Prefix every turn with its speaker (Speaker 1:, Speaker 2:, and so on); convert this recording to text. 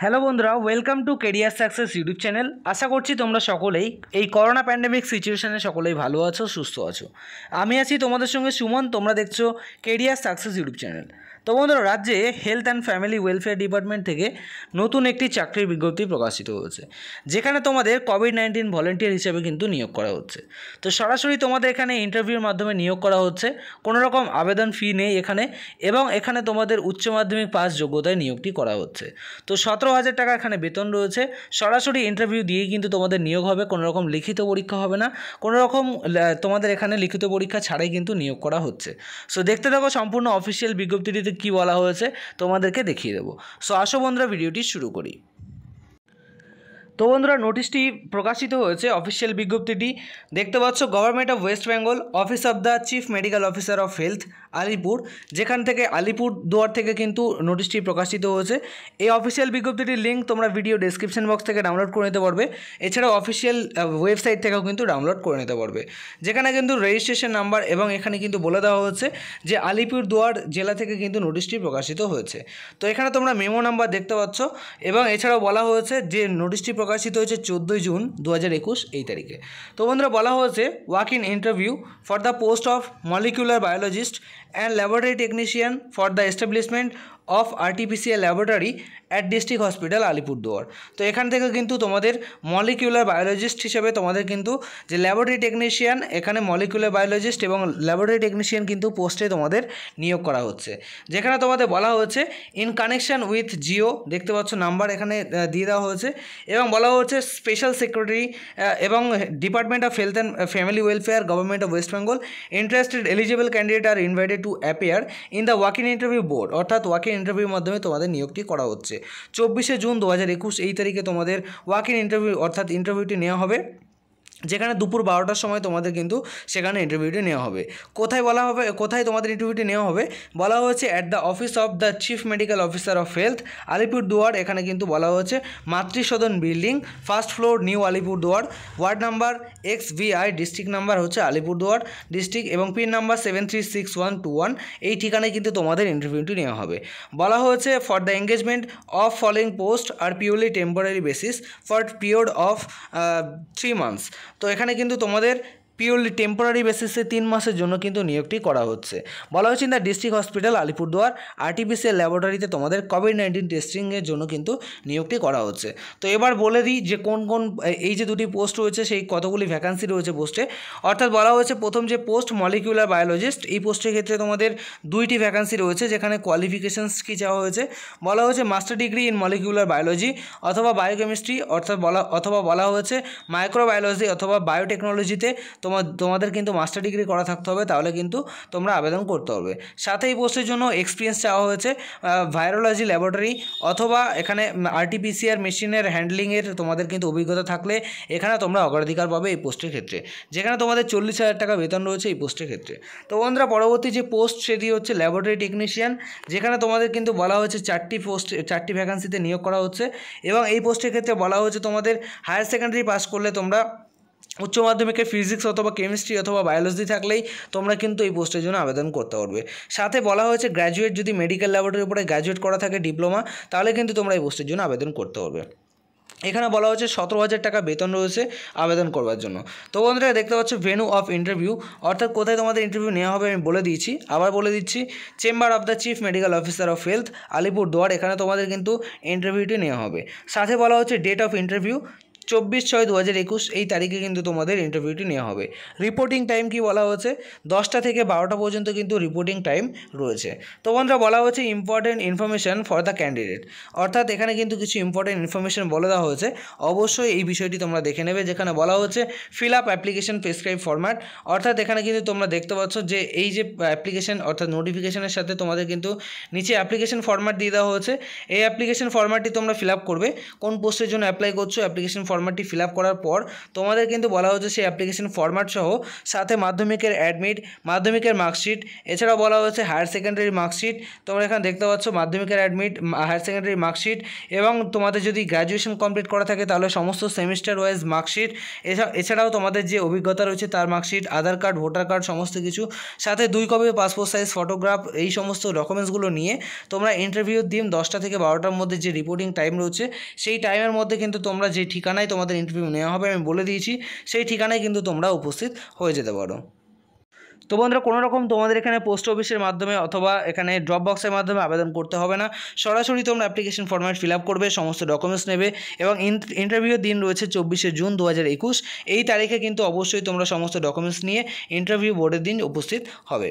Speaker 1: Hello বন্ধুরা welcome to career success YouTube channel আশা করছি তোমরা সকলেই এই করোনা প্যান্ডেমিক সিচুয়েশানে সকলেই ভালো আছো সুস্থ আছো আমি আছি তোমাদের সঙ্গে সুমন তোমরা দেখছো কেরিয়ার সাকসেস ইউটিউব চ্যানেল তো বন্ধুরা রাজ্যে health and family welfare department থেকে নতুন একটি চাকরির বিজ্ঞপ্তি প্রকাশিত হয়েছে যেখানে তোমাদের কোভিড নাইন্টিন ভলেন্টিয়ার হিসেবে কিন্তু নিয়োগ করা হচ্ছে তো সরাসরি তোমাদের এখানে ইন্টারভিউর মাধ্যমে নিয়োগ করা হচ্ছে কোনো রকম আবেদন ফি নেই এখানে এবং এখানে তোমাদের উচ্চ মাধ্যমিক পাস যোগ্যতায় নিয়োগটি করা হচ্ছে তো সতেরো হাজার টাকা এখানে বেতন রয়েছে সরাসরি ইন্টারভিউ দিয়েই কিন্তু তোমাদের নিয়োগ হবে কোনো রকম লিখিত পরীক্ষা হবে না কোনো রকম তোমাদের এখানে লিখিত পরীক্ষা ছাড়াই কিন্তু নিয়োগ করা হচ্ছে সো দেখতে থাকো সম্পূর্ণ অফিসিয়াল বিজ্ঞপ্তিটিতে স্পেসিফিক কী বলা হয়েছে তোমাদেরকে দেখিয়ে দেবো সো আসো বন্ধুরা ভিডিওটি শুরু করি তো বন্ধুরা নোটিশটি প্রকাশিত হয়েছে অফিসিয়াল বিজ্ঞপ্তিটি দেখতে পাচ্ছ government of West Bengal office of the chief medical officer of health Alipur যেখান থেকে আলিপুর দুয়ার থেকে কিন্তু নোটিশটি প্রকাশিত হয়েছে এই অফিসিয়াল বিজ্ঞপ্তিটির লিঙ্ক তোমরা ভিডিও ডেসক্রিপশন বক্স থেকে ডাউনলোড করে নিতে পারবে এছাড়াও অফিসিয়াল ওয়েবসাইট থেকেও কিন্তু ডাউনলোড করে নিতে পারবে যেখানে কিন্তু রেজিস্ট্রেশন নাম্বার এবং এখানে কিন্তু বলে দেওয়া হয়েছে যে আলিপুর দুয়ার জেলা থেকে কিন্তু নোটিশটি প্রকাশিত হয়েছে তো এখানে তোমরা মেমো নাম্বার দেখতে পাচ্ছ এবং এছাড়াও বলা হয়েছে যে নোটিশটি প্রকাশিত হয়েছে চোদ্দোই জুন দু এই তারিখে তো বন্ধুরা বলা হয়েছে walk in interview for the post of molecular biologist and laboratory technician for the establishment of artificial laboratory at district hospital Alipurduar তো এখান থেকে কিন্তু তোমাদের মলিকিউলার বায়োলজিস্ট হিসেবে তোমাদের কিন্তু যে ল্যাবরেটরি টেকনিশিয়ান এখানে মলিকুলার বায়োলজিস্ট এবং ল্যাবরেটরি টেকনিশিয়ান কিন্তু পোস্টে তোমাদের নিয়োগ করা হচ্ছে যেখানে তোমাদের বলা হয়েছে ইন কানেকশান উইথ জিও দেখতে পাচ্ছ নাম্বার এখানে দিয়ে দেওয়া হয়েছে এবং বলা হচ্ছে স্পেশাল সেক্রেটারি এবং department of health and family welfare government of West Bengal interested eligible candidate are invited to appear in the walking interview board অর্থাৎ ওয়াকিং ইন্টারভিউর মাধ্যমে তোমাদের নিয়োগটি করা হচ্ছে চব্বিশে জুন দু এই তারিখে তোমাদের ওয়াক ইন ইন্টারভিউ অর্থাৎ ইন্টারভিউটি নেওয়া হবে যেখানে দুপুর বারোটার সময় তোমাদের কিন্তু সেখানে ইন্টারভিউটি নেওয়া হবে কোথায় বলা হবে কোথায় তোমাদের ইন্টারভিউটি নেওয়া হবে বলা হয়েছে at the office of the chief medical officer of health Alipurduar এখানে কিন্তু বলা হয়েছে মাতৃসদন building first floor new Alipurduar ward number X V I district number হচ্ছে আলিপুর দুয়ার ডিস্ট্রিক্ট এবং pin number seven three six one two one এই ঠিকানায় কিন্তু তোমাদের ইন্টারভিউটি নেওয়া হবে বলা হয়েছে for the engagement of following post are purely temporary basis for period of three months Lo dejan allí en tu tomoder. Purely temporary বেসিসে তিন মাসের জন্য কিন্তু নিয়োগটি করা হচ্ছে বলা হচ্ছে the district hospital Alipurduar R T P C L ল্যাবরেটরিতে তোমাদের কোভিড নাইন্টিন টেস্টিংয়ের জন্য কিন্তু নিয়োগটি করা হচ্ছে তো এবার বলে দিই যে কোন কোন এই যে দুটি পোস্ট রয়েছে সেই কতগুলি ভ্যাকান্সি রয়েছে পোস্টে অর্থাৎ বলা হয়েছে প্রথম যে পোস্ট মলিকিউলার বায়োলজিস্ট এই পোস্টের ক্ষেত্রে তোমাদের দুইটি ভ্যাকান্সি রয়েছে যেখানে কোয়ালিফিকেশানস কী চাওয়া হয়েছে বলা হয়েছে master degree in molecular biology অথবা বায়োকেমিস্ট্রি অর্থাৎ বলা অথবা বলা হয়েছে মাইক্রোবায়োলজি অথবা বায়োটেকনোলজিতে তোমার তোমার তোমাদের কিন্তু মাস্টার ডিগ্রি করা থাকতে হবে তাহলে কিন্তু তোমরা আবেদন করতে হবে সাথে এই পোস্টের জন্য এক্সপিরিয়েন্স চাওয়া হয়েছে ভাইরোলজি ল্যাবরেটরি অথবা এখানে আরটিপিসিআর মেশিনের হ্যান্ডলিংয়ের তোমাদের কিন্তু অভিজ্ঞতা থাকলে এখানে তোমরা অগ্রাধিকার পাবে এই পোস্টের ক্ষেত্রে যেখানে তোমাদের চল্লিশ হাজার টাকা বেতন রয়েছে এই পোস্টের ক্ষেত্রে তো বন্ধুরা পরবর্তী যে পোস্ট সেটি হচ্ছে ল্যাবরেটরি টেকনিশিয়ান যেখানে তোমাদের কিন্তু বলা হয়েছে চারটি পোস্ট চারটি ভ্যাকান্সিতে নিয়োগ করা হচ্ছে এবং এই পোস্টের ক্ষেত্রে বলা হয়েছে তোমাদের হায়ার সেকেন্ডারি পাস করলে তোমরা উচ্চ মাধ্যমিকে ফিজিক্স অথবা কেমিস্ট্রি অথবা বায়োলজি থাকলেই তোমরা কিন্তু এই পোস্টের জন্য আবেদন করতে পারবে সাথে বলা হয়েছে গ্র্যাজুয়েট যদি মেডিকেল ল্যাবরেটরির উপরে গ্র্যাজুয়েট করা থাকে ডিপ্লোমা তাহলে কিন্তু তোমরা এই পোস্টের জন্য আবেদন করতে পারবে এখানে বলা হচ্ছে সতেরো হাজার টাকা বেতন রয়েছে আবেদন করবার জন্য তো বন্ধুরা দেখতে পাচ্ছ ভেনু অফ ইন্টারভিউ অর্থাৎ কোথায় তোমাদের ইন্টারভিউ নেওয়া হবে আমি বলে দিয়েছি আবার বলে দিচ্ছি chamber of the chief medical officer of health Alipur এখানে তোমাদের কিন্তু ইন্টারভিউটি নেওয়া হবে সাথে বলা হচ্ছে ডেট অফ ইন্টারভিউ চব্বিশ ছয় দু হাজার একুশ এই তারিখে কিন্তু তোমাদের ইন্টারভিউটি নেওয়া হবে রিপোর্টিং টাইম কি বলা হয়েছে দশটা থেকে বারোটা পর্যন্ত কিন্তু রিপোর্টিং টাইম রয়েছে তো বন্ধুরা বলা হয়েছে important information for the candidate অর্থাৎ এখানে কিন্তু কিছু ইম্পর্টেন্ট ইনফরমেশান বলে দেওয়া হয়েছে অবশ্যই এই বিষয়টি তোমরা দেখে নেবে যেখানে বলা হচ্ছে fill up application prescribe format অর্থাৎ এখানে কিন্তু তোমরা দেখতে পাচ্ছ যে এই যে অ্যাপ্লিকেশন অর্থাৎ নোটিফিকেশনের সাথে তোমাদের কিন্তু নিচে অ্যাপ্লিকেশন ফরম্যাট দিয়ে দেওয়া হয়েছে এই অ্যাপ্লিকেশান ফরম্যাটটি তোমরা ফিল আপ করবে কোন পোস্টের জন্য অ্যাপ্লাই করছো অ্যাপ্লিকেশান ফর্ম্যাটটি ফিল করার পর তোমাদের কিন্তু বলা হচ্ছে সেই অ্যাপ্লিকেশন ফর্ম্যাট সহ সাথে মাধ্যমিকের অ্যাডমিট মাধ্যমিকের মার্কশিট এছাড়াও বলা হচ্ছে হায়ার সেকেন্ডারি মার্কশিট তোমরা এখানে দেখতে পাচ্ছ মাধ্যমিকের অ্যাডমিট হায়ার সেকেন্ডারি মার্কশিট এবং তোমাদের যদি গ্র্যাজুয়েশন কমপ্লিট করা থাকে তাহলে সমস্ত সেমিস্টার ওয়াইজ মার্কশিট এছাড়াও তোমাদের যে অভিজ্ঞতা রয়েছে তার marksheet Aadhaar card voter card সমস্ত কিছু সাথে দুই কপি পাসপোর্ট সাইজ ফটোগ্রাফ এই সমস্ত ডকুমেন্টসগুলো নিয়ে তোমরা ইন্টারভিউর দিন দশটা থেকে বারোটার মধ্যে যে রিপোর্টিং টাইম রয়েছে সেই টাইমের মধ্যে কিন্তু তোমরা যে ঠিকানা ঠিকানায় তোমাদের ইন্টারভিউ নেওয়া হবে আমি বলে দিয়েছি সেই ঠিকানায় কিন্তু তোমরা উপস্থিত হয়ে যেতে পারো তো বন্ধুরা কোনো রকম তোমাদের এখানে পোস্ট অফিসের মাধ্যমে অথবা এখানে ড্রপ বক্সের মাধ্যমে আবেদন করতে হবে না সরাসরি তোমরা অ্যাপ্লিকেশন ফর্মেট ফিল করবে সমস্ত ডকুমেন্টস নেবে এবং ইন্টারভিউর দিন রয়েছে চব্বিশে জুন দু এই তারিখে কিন্তু অবশ্যই তোমরা সমস্ত ডকুমেন্টস নিয়ে ইন্টারভিউ বোর্ডের দিন উপস্থিত হবে